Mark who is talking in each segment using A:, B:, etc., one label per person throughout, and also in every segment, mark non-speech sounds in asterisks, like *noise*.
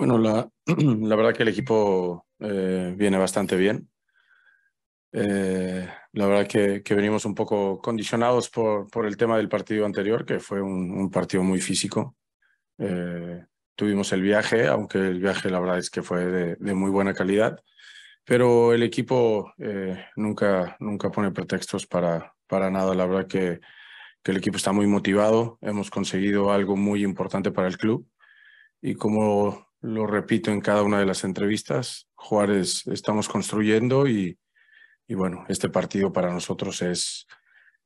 A: Bueno, la, *clears throat* la verdad que el equipo eh, viene bastante bien. Eh, la verdad que, que, venimos un poco condicionados por, por, el tema del partido anterior, que fue un, partido muy físico. Eh, tuvimos el viaje, aunque el viaje la verdad es que fue de, muy buena calidad, pero el equipo nunca, nunca pone pretextos para, para nada. La verdad que, que el equipo está muy motivado, hemos conseguido algo muy importante para el club y como lo repito en cada una de las entrevistas, Juárez estamos construyendo y, bueno, este partido para nosotros es,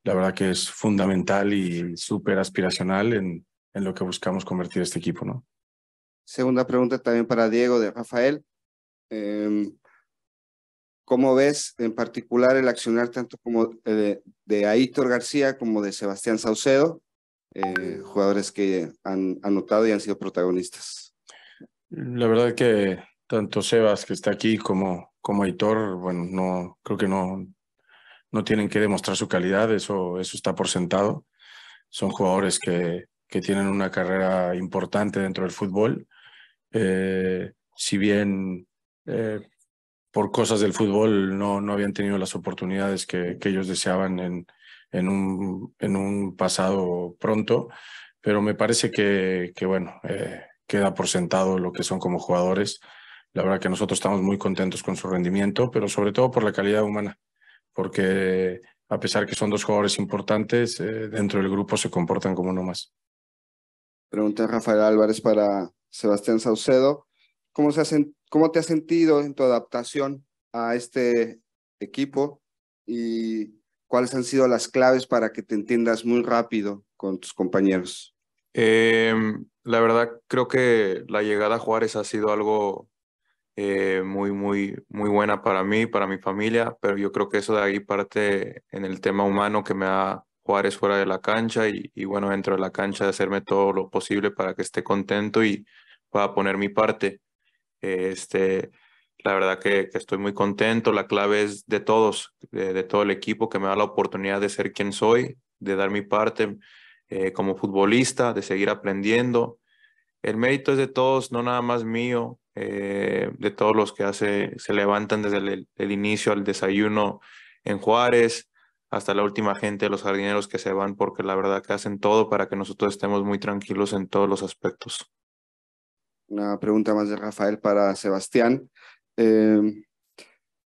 A: la verdad que es fundamental y súper aspiracional en, lo que buscamos convertir este equipo, ¿no?
B: Segunda pregunta también para Diego de Rafael. Em, ¿Cómo ves en particular el accionar tanto como de, Aitor García como de Sebastián Saucedo, eh, jugadores que han anotado y han sido protagonistas?
A: La verdad que tanto Sebas que está aquí como, como Aitor, bueno, no, creo que no, no tienen que demostrar su calidad, eso, eso está por sentado. Son jugadores que, que tienen una carrera importante dentro del fútbol. Eh, si bien eh, por cosas del fútbol no, no habían tenido las oportunidades que, ellos deseaban en, en, un, en un pasado pronto, pero me parece que, que bueno, eh, queda por sentado lo que son como jugadores. La verdad que nosotros estamos muy contentos con su rendimiento, pero sobre todo por la calidad humana, porque a pesar que son dos jugadores importantes, eh, dentro del grupo se
B: comportan como uno más. Pregunta Rafael Álvarez para Sebastián Saucedo. ¿Cómo, se hacen, ¿Cómo te has sentido en tu adaptación a este equipo y cuáles han sido las claves para que te entiendas muy rápido con tus compañeros?
C: Eh, la verdad creo que la llegada a Juárez ha sido algo eh, muy, muy, muy buena para mí, para mi familia, pero yo creo que eso de ahí parte en el tema humano que me da Juárez fuera de la cancha y, bueno, dentro de la cancha de hacerme todo lo posible para que esté contento y pueda poner mi parte. este, la verdad que, estoy muy contento, la clave es de todos, de todo el equipo que me da la oportunidad de ser quien soy, de dar mi parte eh, como futbolista, de seguir aprendiendo. El mérito es de todos, no nada más mío, eh, de todos los que hace, se levantan desde el, inicio al desayuno en Juárez, hasta la última gente, los jardineros que se van, porque la verdad que hacen todo para que nosotros estemos muy tranquilos en todos los aspectos.
B: Una pregunta más de Rafael para Sebastián. Em,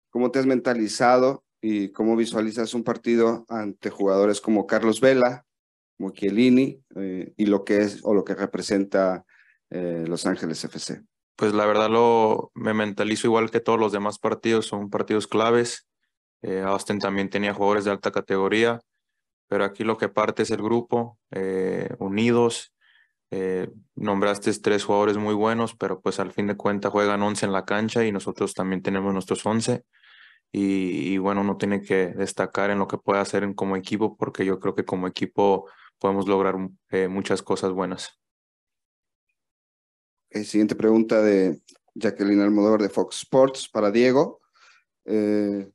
B: ¿Cómo te has mentalizado y cómo visualizas un partido ante jugadores como Carlos Vela, Mucchielini eh, y lo que es o lo que representa eh, Los Ángeles FC?
C: Pues la verdad lo me mentalizo igual que todos los demás partidos, son partidos claves. Eh, Austin también tenía jugadores de alta categoría, pero aquí lo que parte es el grupo, unidos. nombraste tres jugadores muy buenos, pero pues al fin de cuentas juegan 11 en la cancha y nosotros también tenemos nuestros 11. Y, bueno, uno tiene que destacar en lo que puede hacer como equipo, porque yo creo que como equipo podemos
B: lograr mm, eh, muchas cosas buenas. siguiente pregunta de Jacqueline Almodóvar de Fox Sports para Diego. Eh,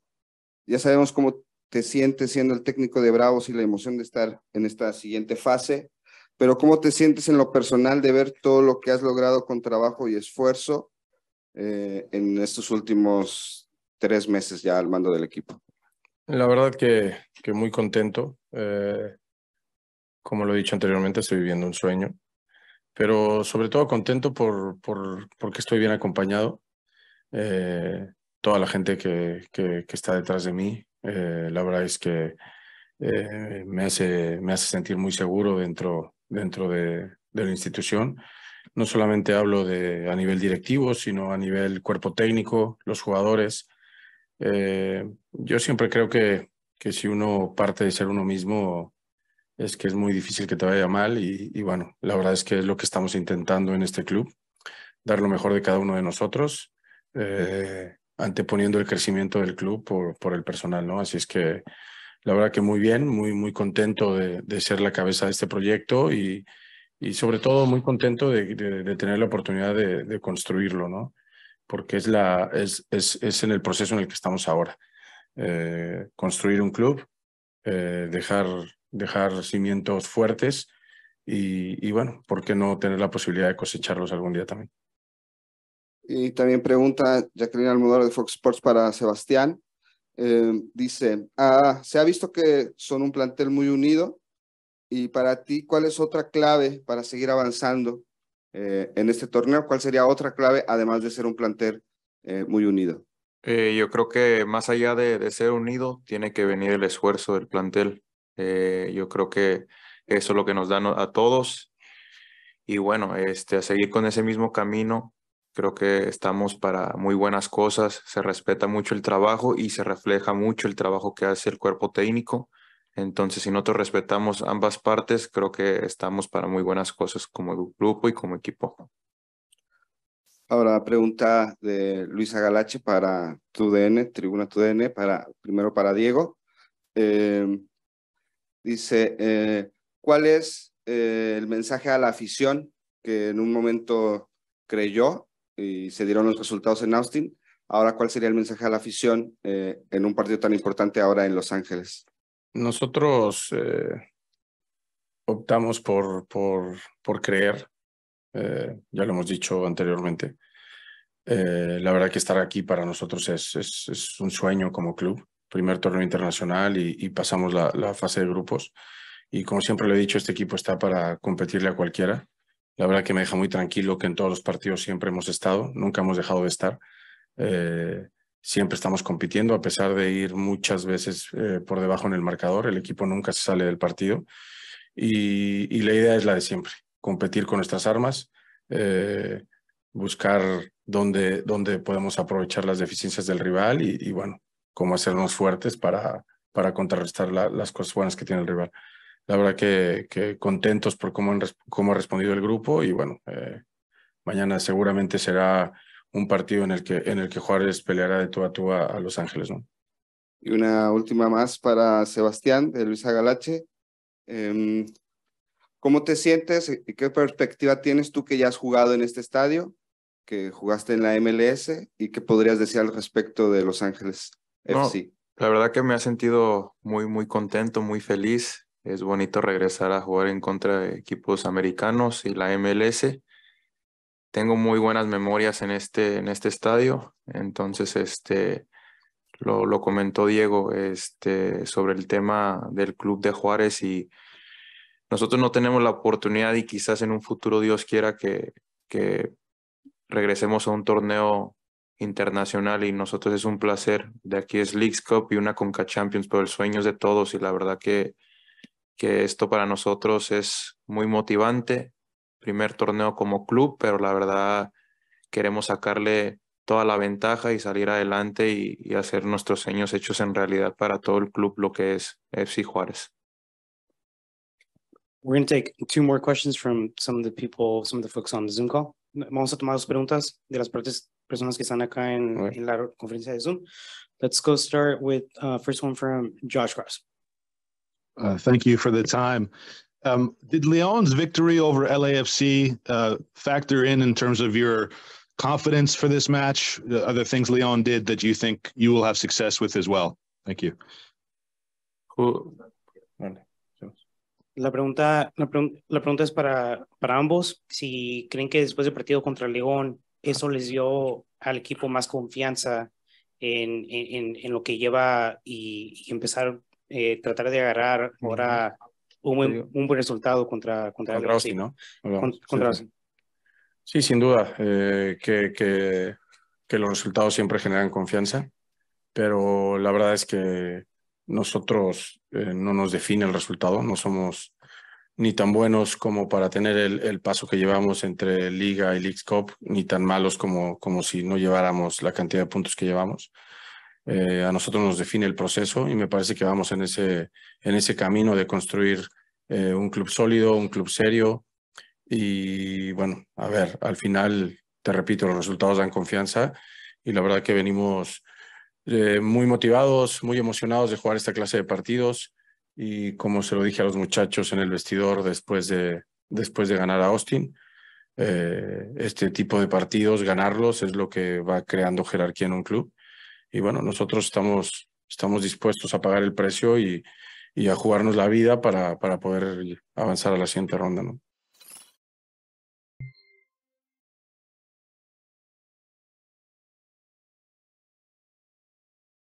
B: ya sabemos cómo te sientes siendo el técnico de Bravos y la emoción de estar en esta siguiente fase, pero ¿cómo te sientes en lo personal de ver todo lo que has logrado con trabajo y esfuerzo eh, en estos últimos tres meses ya al mando del equipo?
A: La verdad que, muy contento. Como lo he dicho anteriormente, estoy viviendo un sueño, pero sobre todo contento por, por porque estoy bien acompañado. Eh, toda la gente que, que, está detrás de mí, eh, la verdad es que eh, me, hace, me hace sentir muy seguro dentro, dentro de, la institución no solamente hablo de a nivel directivo, sino a nivel cuerpo técnico, los jugadores. yo siempre creo que, que si uno parte de ser uno mismo, es que es muy difícil que te vaya mal y, bueno, la verdad es que es lo que estamos intentando en este club, dar lo mejor de cada uno de nosotros, eh, anteponiendo el crecimiento del club por, por, el personal, ¿no? Así es que la verdad que muy bien, muy, muy contento de, de ser la cabeza de este proyecto y, y sobre todo muy contento de, de, tener la oportunidad de, construirlo, ¿no? Porque es, la, es, es, es, en el proceso en el que estamos ahora. Eh, construir un club, eh, dejar dejar cimientos fuertes y, bueno, ¿por qué no tener la posibilidad de cosecharlos algún día también?
B: Y también pregunta Jacqueline Almodóvar de Fox Sports para Sebastián. Eh, dice, ah, se ha visto que son un plantel muy unido y para ti, ¿cuál es otra clave para seguir avanzando eh, en este torneo? ¿Cuál sería otra clave además de ser un plantel eh, muy unido?
C: yo creo que más allá de, de, ser unido, tiene que venir el esfuerzo del plantel. Eh, yo creo que eso es lo que nos dan a todos. Y bueno, este, a seguir con ese mismo camino, creo que estamos para muy buenas cosas, se respeta mucho el trabajo y se refleja mucho el trabajo que hace el cuerpo técnico. Entonces, si nosotros respetamos ambas partes, creo que estamos para muy buenas cosas como grupo y como equipo.
B: Ahora, pregunta de Luisa Galache para TUDN, Tribuna TUDN, para, primero para Diego. Eh, Dice, eh, ¿cuál es eh, el mensaje a la afición que en un momento creyó y se dieron los resultados en Austin? Ahora, ¿cuál sería el mensaje a la afición eh, en un partido tan importante ahora en Los Ángeles?
A: Nosotros optamos por, por, por creer, ya lo hemos dicho anteriormente. la verdad que estar aquí para nosotros es, es un sueño como club primer torneo internacional y, pasamos la, fase de grupos. Y como siempre le he dicho, este equipo está para competirle a cualquiera. La verdad que me deja muy tranquilo que en todos los partidos siempre hemos estado, nunca hemos dejado de estar. Eh, siempre estamos compitiendo, a pesar de ir muchas veces eh, por debajo en el marcador, el equipo nunca se sale del partido. Y, la idea es la de siempre, competir con nuestras armas, eh, buscar dónde, podemos aprovechar las deficiencias del rival y bueno, cómo hacernos fuertes para, para contrarrestar las cosas buenas que tiene el rival. La verdad que, contentos por cómo, cómo ha respondido el grupo y bueno, eh, mañana seguramente será un partido en el que, en el que Juárez peleará de tú a tú a, Los Ángeles. ¿no?
B: Y una última más para Sebastián, de Luisa Galache. Em, ¿Cómo te sientes y qué perspectiva tienes tú que ya has jugado en este estadio, que jugaste en la MLS y qué podrías decir al respecto de Los Ángeles? la
C: verdad que me ha sentido muy, muy contento, muy feliz. Es bonito regresar a jugar en contra de equipos americanos y la MLS. Tengo muy buenas memorias en este, en este estadio. Entonces, este, lo, lo comentó Diego este, sobre el tema del club de Juárez y nosotros no tenemos la oportunidad y quizás en un futuro Dios quiera que, que regresemos a un torneo internacional y nosotros es un placer. De aquí es Leagues Cup y una Conca Champions, pero el sueño es de todos y la verdad que, que esto para nosotros es muy motivante. Primer torneo como club, pero la verdad queremos sacarle toda la ventaja y salir adelante y, hacer nuestros sueños hechos en realidad para todo el club, lo que es FC Juárez.
B: We're going to take two more questions from some of the people, some of the folks on the Zoom call. Vamos a tomar dos preguntas de las personas que están acá en, en la conferencia de Zoom. Let's go start with uh, first one from Josh Cross.
C: Uh, thank you for the time. Um, did Leon's victory over LAFC uh, factor in in terms of your confidence for this match? Other things Leon did that you think you will have success with as well? Thank you. cool.
B: La pregunta, la, pregunta es para, para ambos, si creen que después del partido contra León, eso les dio al equipo más confianza en, en, lo que lleva y, empezar a eh, tratar de agarrar ahora un buen, resultado contra, contra,
A: sí, sin duda, eh, que, que, los resultados siempre generan confianza, pero la verdad es que nosotros eh, no nos define el resultado, no somos ni tan buenos como para tener el, el, paso que llevamos entre Liga y League Cup, ni tan malos como, como si no lleváramos la cantidad de puntos que llevamos. Eh, a nosotros nos define el proceso y me parece que vamos en ese, en ese camino de construir eh, un club sólido, un club serio. Y bueno, a ver, al final, te repito, los resultados dan confianza y la verdad que venimos eh, muy motivados, muy emocionados de jugar esta clase de partidos y como se lo dije a los muchachos en el vestidor después de, después de ganar a Austin, eh, este tipo de partidos, ganarlos es lo que va creando jerarquía en un club. Y bueno, nosotros estamos, estamos dispuestos a pagar el precio y, y a jugarnos la vida para, para poder avanzar a la
C: siguiente ronda. ¿no?